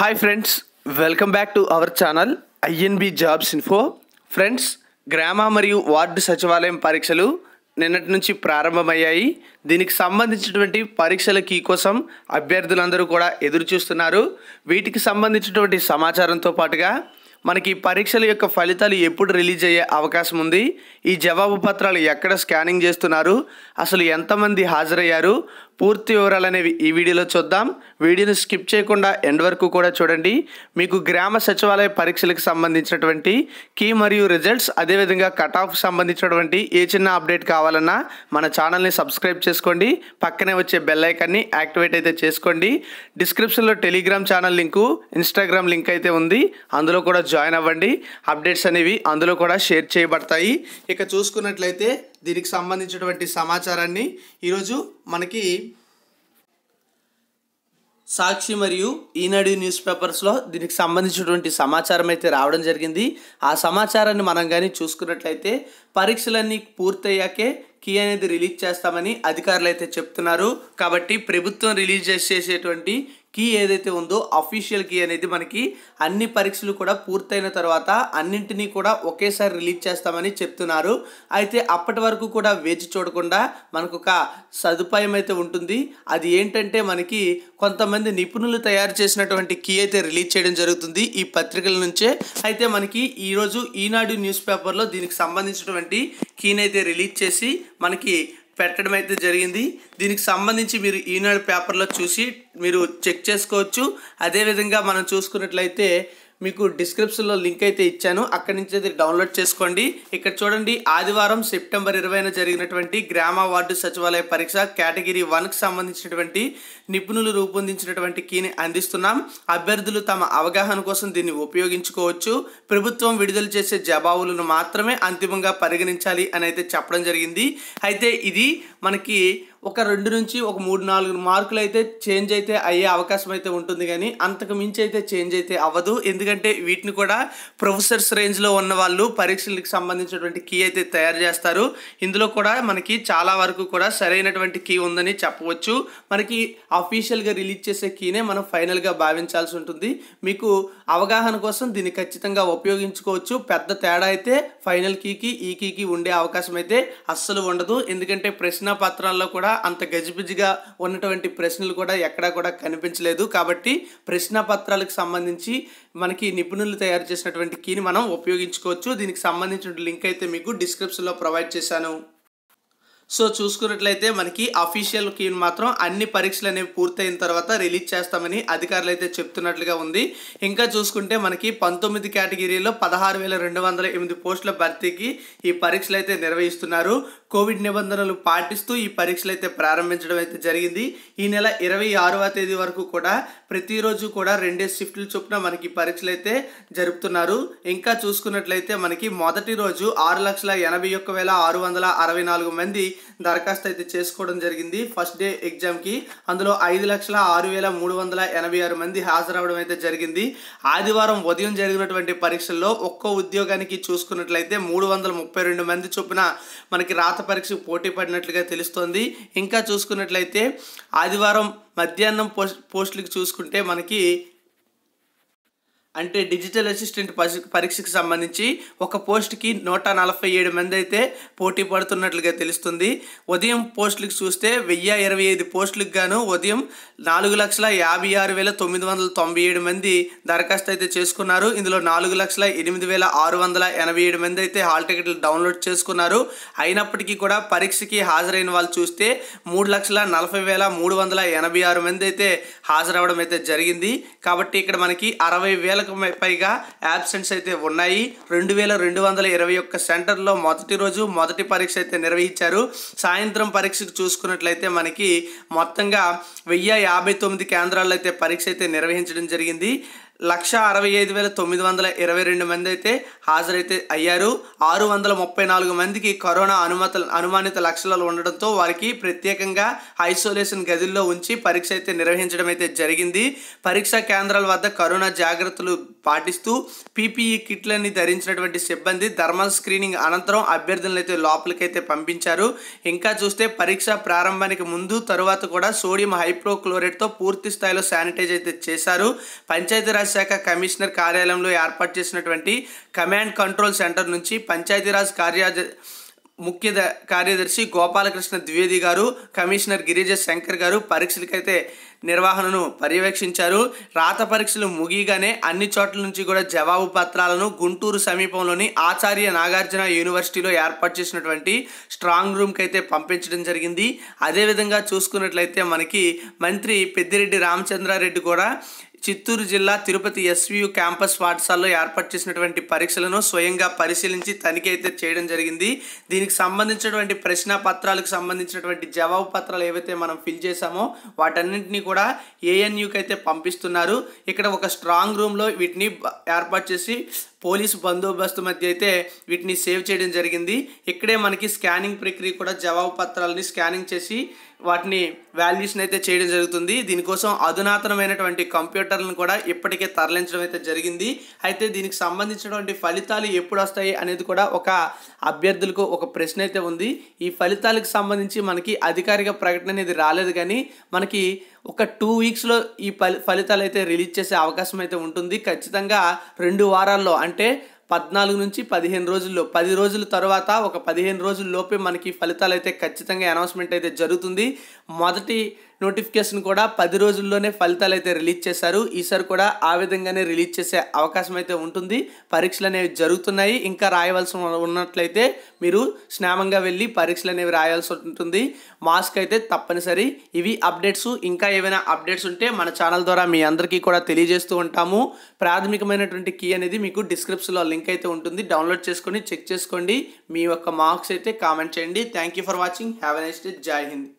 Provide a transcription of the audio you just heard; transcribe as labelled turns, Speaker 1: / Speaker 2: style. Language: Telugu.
Speaker 1: hi friends welcome back to our channel INB jobs info friends గ్రామ మరియు వార్డు సచివాలయం పరీక్షలు నిన్నటి నుంచి ప్రారంభమయ్యాయి దీనికి సంబంధించినటువంటి పరీక్షల కీ కోసం అభ్యర్థులందరూ కూడా ఎదురు చూస్తున్నారు వీటికి సంబంధించినటువంటి సమాచారంతో పాటుగా మనకి పరీక్షల యొక్క ఫలితాలు ఎప్పుడు రిలీజ్ అయ్యే అవకాశం ఉంది ఈ జవాబు పత్రాలు ఎక్కడ స్కానింగ్ చేస్తున్నారు అసలు ఎంతమంది హాజరయ్యారు పూర్తి వివరాలు అనేవి ఈ వీడియోలో చూద్దాం వీడియోని స్కిప్ చేయకుండా ఎండ్ వరకు కూడా చూడండి మీకు గ్రామ సచివాలయ పరీక్షలకు సంబంధించినటువంటి కీ మరియు రిజల్ట్స్ అదేవిధంగా కట్ ఆఫ్ సంబంధించినటువంటి ఏ చిన్న అప్డేట్ కావాలన్నా మన ఛానల్ని సబ్స్క్రైబ్ చేసుకోండి పక్కనే వచ్చే బెల్ ఐకాన్ని యాక్టివేట్ అయితే చేసుకోండి డిస్క్రిప్షన్లో Telegram channel link Instagram link అయితే ఉంది అందులో కూడా జాయిన్ అవ్వండి అప్డేట్స్ అనేవి అందులో కూడా షేర్ చేయబడతాయి ఇక చూసుకున్నట్లయితే దీనికి సంబంధించినటువంటి సమాచారాన్ని ఈరోజు మనకి సాక్షి మరియు ఈనాడు న్యూస్ పేపర్స్లో దీనికి సంబంధించినటువంటి సమాచారం అయితే రావడం జరిగింది ఆ సమాచారాన్ని మనం కానీ చూసుకున్నట్లయితే పరీక్షలన్నీ పూర్తయ్యాకే కీ అనేది రిలీజ్ చేస్తామని అధికారులు అయితే చెప్తున్నారు కాబట్టి ప్రభుత్వం రిలీజ్ చేసేటువంటి కీ ఏదైతే ఉందో అఫీషియల్ కీ అనేది మనకి అన్ని పరీక్షలు కూడా పూర్తయిన తర్వాత అన్నింటినీ కూడా ఒకేసారి రిలీజ్ చేస్తామని చెప్తున్నారు అయితే అప్పటి వరకు కూడా వేచి చూడకుండా మనకు ఒక సదుపాయం అయితే ఉంటుంది అది ఏంటంటే మనకి కొంతమంది నిపుణులు తయారు చేసినటువంటి కీ అయితే రిలీజ్ చేయడం జరుగుతుంది ఈ పత్రికల నుంచే అయితే మనకి ఈరోజు ఈనాడు న్యూస్ పేపర్లో దీనికి సంబంధించినటువంటి కీని అయితే రిలీజ్ చేసి మనకి పెట్టడం అయితే జరిగింది దీనికి సంబంధించి మీరు ఈనాడు పేపర్లో చూసి మీరు చెక్ చేసుకోవచ్చు అదేవిధంగా మనం చూసుకున్నట్లయితే మీకు డిస్క్రిప్షన్లో లింక్ అయితే ఇచ్చాను అక్కడి నుంచి అది డౌన్లోడ్ చేసుకోండి ఇక్కడ చూడండి ఆదివారం సెప్టెంబర్ ఇరవైన జరిగినటువంటి గ్రామ వార్డు సచివాలయ పరీక్ష కేటగిరీ వన్కి సంబంధించినటువంటి నిపుణులు రూపొందించినటువంటి కీని అందిస్తున్నాం అభ్యర్థులు తమ అవగాహన కోసం దీన్ని ఉపయోగించుకోవచ్చు ప్రభుత్వం విడుదల చేసే జవాబులను మాత్రమే అంతిమంగా పరిగణించాలి అని అయితే చెప్పడం జరిగింది అయితే ఇది మనకి ఒక రెండు నుంచి ఒక మూడు నాలుగు మార్కులు అయితే చేంజ్ అయితే అయ్యే అవకాశం అయితే ఉంటుంది కానీ అంతకు మించి అయితే చేంజ్ అయితే అవ్వదు ఎందుకంటే వీటిని కూడా ప్రొఫెసర్స్ రేంజ్లో ఉన్న వాళ్ళు పరీక్షలకు సంబంధించినటువంటి కీ అయితే తయారు చేస్తారు ఇందులో కూడా మనకి చాలా వరకు కూడా సరైనటువంటి కీ ఉందని చెప్పవచ్చు మనకి అఫీషియల్గా రిలీజ్ చేసే కీనే మనం ఫైనల్గా భావించాల్సి ఉంటుంది మీకు అవగాహన కోసం దీన్ని ఖచ్చితంగా ఉపయోగించుకోవచ్చు పెద్ద తేడా అయితే ఫైనల్ కీకి ఈ కీకి ఉండే అవకాశం అయితే అస్సలు ఉండదు ఎందుకంటే ప్రశ్న పత్రాల్లో కూడా కూడా అంత గజిబిజిగా ఉన్నటువంటి ప్రశ్నలు కూడా ఎక్కడా కూడా కనిపించలేదు కాబట్టి ప్రశ్న పత్రాలకు సంబంధించి మనకి నిపుణులు తయారు చేసినటువంటి కీని మనం ఉపయోగించుకోవచ్చు దీనికి సంబంధించిన లింక్ అయితే మీకు డిస్క్రిప్షన్లో ప్రొవైడ్ చేశాను సో చూసుకున్నట్లయితే మనకి అఫీషియల్ కి మాత్రం అన్ని పరీక్షలు అనేవి పూర్తయిన తర్వాత రిలీజ్ చేస్తామని అధికారులు అయితే చెప్తున్నట్లుగా ఉంది ఇంకా చూసుకుంటే మనకి పంతొమ్మిది కేటగిరీలో పదహారు వేల రెండు వందల ఎనిమిది పోస్టుల భర్తీకి ఈ పరీక్షలు అయితే నిర్వహిస్తున్నారు కోవిడ్ నిబంధనలు పాటిస్తూ ఈ పరీక్షలు అయితే ప్రారంభించడం అయితే జరిగింది ఈ నెల ఇరవై ఆరవ తేదీ వరకు కూడా ప్రతిరోజు కూడా రెండే షిఫ్ట్లు చొప్పున మనకి పరీక్షలు అయితే జరుపుతున్నారు ఇంకా చూసుకున్నట్లయితే మనకి మొదటి రోజు ఆరు లక్షల ఎనభై ఒక్క వేల ఆరు వందల అరవై నాలుగు మంది దరఖాస్తు అయితే చేసుకోవడం జరిగింది ఫస్ట్ డే ఎగ్జామ్కి అందులో ఐదు లక్షల ఆరు వేల మూడు వందల ఎనభై ఆరు మంది హాజరవడం అయితే జరిగింది ఆదివారం ఉదయం జరిగినటువంటి పరీక్షల్లో ఒక్కో ఉద్యోగానికి చూసుకున్నట్లయితే మూడు వందల ముప్పై రెండు మంది చొప్పున మనకి రాత పరీక్షకు పోటీ పడినట్లుగా తెలుస్తోంది ఇంకా చూసుకున్నట్లయితే ఆదివారం మధ్యాహ్నం పోస్ట్ పోస్టులకు చూసుకుంటే మనకి అంటే డిజిటల్ అసిస్టెంట్ పరీక్షకు సంబంధించి ఒక పోస్ట్కి నూట నలభై ఏడు మంది అయితే పోటీ పడుతున్నట్లుగా తెలుస్తుంది ఉదయం పోస్టులకు చూస్తే వెయ్యి ఇరవై ఐదు పోస్టులకు గాను ఉదయం నాలుగు లక్షల యాభై ఆరు వేల తొమ్మిది వందల తొంభై ఏడు మంది దరఖాస్తు అయితే చేసుకున్నారు ఇందులో నాలుగు లక్షల ఎనిమిది వేల ఆరు వందల ఎనభై ఏడు మంది అయితే హాల్ టికెట్లు డౌన్లోడ్ చేసుకున్నారు అయినప్పటికీ కూడా పరీక్షకి హాజరైన వాళ్ళు చూస్తే మూడు లక్షల నలభై వేల మూడు వందల ఎనభై ఆరు మంది అయితే హాజరవడం అయితే జరిగింది కాబట్టి ఇక్కడ మనకి అరవై వేల వేలకు పైగా యాబ్సెంట్స్ అయితే ఉన్నాయి రెండు వేల రెండు వందల ఇరవై ఒక్క సెంటర్లో మొదటి రోజు మొదటి పరీక్ష అయితే నిర్వహించారు సాయంత్రం పరీక్షకు చూసుకున్నట్లయితే మనకి మొత్తంగా వెయ్యి యాభై తొమ్మిది కేంద్రాల్లో అయితే పరీక్ష అయితే నిర్వహించడం జరిగింది లక్ష అరవై ఐదు వేల తొమ్మిది వందల ఇరవై రెండు మంది అయితే హాజరైతే అయ్యారు ఆరు వందల ముప్పై నాలుగు మందికి కరోనా అనుమత అనుమానిత లక్షణాలు ఉండడంతో వారికి ప్రత్యేకంగా ఐసోలేషన్ గదుల్లో ఉంచి పరీక్ష అయితే నిర్వహించడం అయితే జరిగింది పరీక్షా కేంద్రాల వద్ద కరోనా జాగ్రత్తలు పాటిస్తూ పీపీఈ కిట్లని ధరించినటువంటి సిబ్బంది థర్మల్ స్క్రీనింగ్ అనంతరం అభ్యర్థులను అయితే లోపలికైతే పంపించారు ఇంకా చూస్తే పరీక్ష ప్రారంభానికి ముందు తరువాత కూడా సోడియం హైప్రోక్లోరేట్తో పూర్తి స్థాయిలో శానిటైజ్ అయితే చేశారు పంచాయతీరాజ్ శాఖ కమిషనర్ కార్యాలయంలో ఏర్పాటు చేసినటువంటి కమాండ్ కంట్రోల్ సెంటర్ నుంచి పంచాయతీరాజ్ కార్యాలయ ముఖ్య కార్యదర్శి గోపాలకృష్ణ ద్వివేది గారు కమిషనర్ గిరిజ శంకర్ గారు పరీక్షలకైతే నిర్వహణను పర్యవేక్షించారు రాత పరీక్షలు ముగియగానే అన్ని చోట్ల నుంచి కూడా జవాబు పత్రాలను గుంటూరు సమీపంలోని ఆచార్య నాగార్జున యూనివర్సిటీలో ఏర్పాటు చేసినటువంటి స్ట్రాంగ్ రూమ్కి అయితే పంపించడం జరిగింది అదేవిధంగా చూసుకున్నట్లయితే మనకి మంత్రి పెద్దిరెడ్డి రామచంద్రారెడ్డి కూడా చిత్తూరు జిల్లా తిరుపతి ఎస్వియు క్యాంపస్ పాఠశాలలో ఏర్పాటు చేసినటువంటి పరీక్షలను స్వయంగా పరిశీలించి తనిఖీ అయితే చేయడం జరిగింది దీనికి సంబంధించినటువంటి ప్రశ్న పత్రాలకు సంబంధించినటువంటి జవాబు పత్రాలు ఏవైతే మనం ఫిల్ చేశామో వాటన్నింటినీ కూడా ఏఎన్యుకి అయితే పంపిస్తున్నారు ఇక్కడ ఒక స్ట్రాంగ్ రూమ్లో వీటిని ఏర్పాటు చేసి పోలీసు బందోబస్తు మధ్య అయితే వీటిని సేవ్ చేయడం జరిగింది ఇక్కడే మనకి స్కానింగ్ ప్రక్రియ కూడా జవాబు పత్రాలని స్కానింగ్ చేసి వాటిని వాల్యుయేషన్ అయితే చేయడం జరుగుతుంది దీనికోసం అధునాతనమైనటువంటి కంప్యూటర్లను కూడా ఇప్పటికే తరలించడం అయితే జరిగింది అయితే దీనికి సంబంధించినటువంటి ఫలితాలు ఎప్పుడు వస్తాయి అనేది కూడా ఒక అభ్యర్థులకు ఒక ప్రశ్న అయితే ఉంది ఈ ఫలితాలకు సంబంధించి మనకి అధికారిక ప్రకటన అనేది రాలేదు కానీ మనకి ఒక టూ వీక్స్లో ఈ ఫలితాలు అయితే రిలీజ్ చేసే అవకాశం అయితే ఉంటుంది ఖచ్చితంగా రెండు వారాల్లో అంటే పద్నాలుగు నుంచి పదిహేను రోజుల్లో పది రోజుల తర్వాత ఒక పదిహేను రోజుల లోపే మనకి ఫలితాలు అయితే ఖచ్చితంగా అనౌన్స్మెంట్ అయితే జరుగుతుంది మొదటి నోటిఫికేషన్ కూడా పది రోజుల్లోనే ఫలితాలు అయితే రిలీజ్ చేశారు ఈసారి కూడా ఆ విధంగానే రిలీజ్ చేసే అవకాశం అయితే ఉంటుంది పరీక్షలు అనేవి జరుగుతున్నాయి ఇంకా రాయవలసి ఉన్నట్లయితే మీరు స్నామంగా వెళ్ళి పరీక్షలు అనేవి రాయాల్సి ఉంటుంది మాస్క్ అయితే తప్పనిసరి ఇవి అప్డేట్స్ ఇంకా ఏవైనా అప్డేట్స్ ఉంటే మన ఛానల్ ద్వారా మీ అందరికీ కూడా తెలియజేస్తూ ఉంటాము ప్రాథమికమైనటువంటి కీ అనేది మీకు డిస్క్రిప్షన్లో లింక్ అయితే ఉంటుంది డౌన్లోడ్ చేసుకొని చెక్ చేసుకోండి మీ యొక్క మార్క్స్ అయితే కామెంట్ చేయండి thank you for watching have a nice day జై హింద్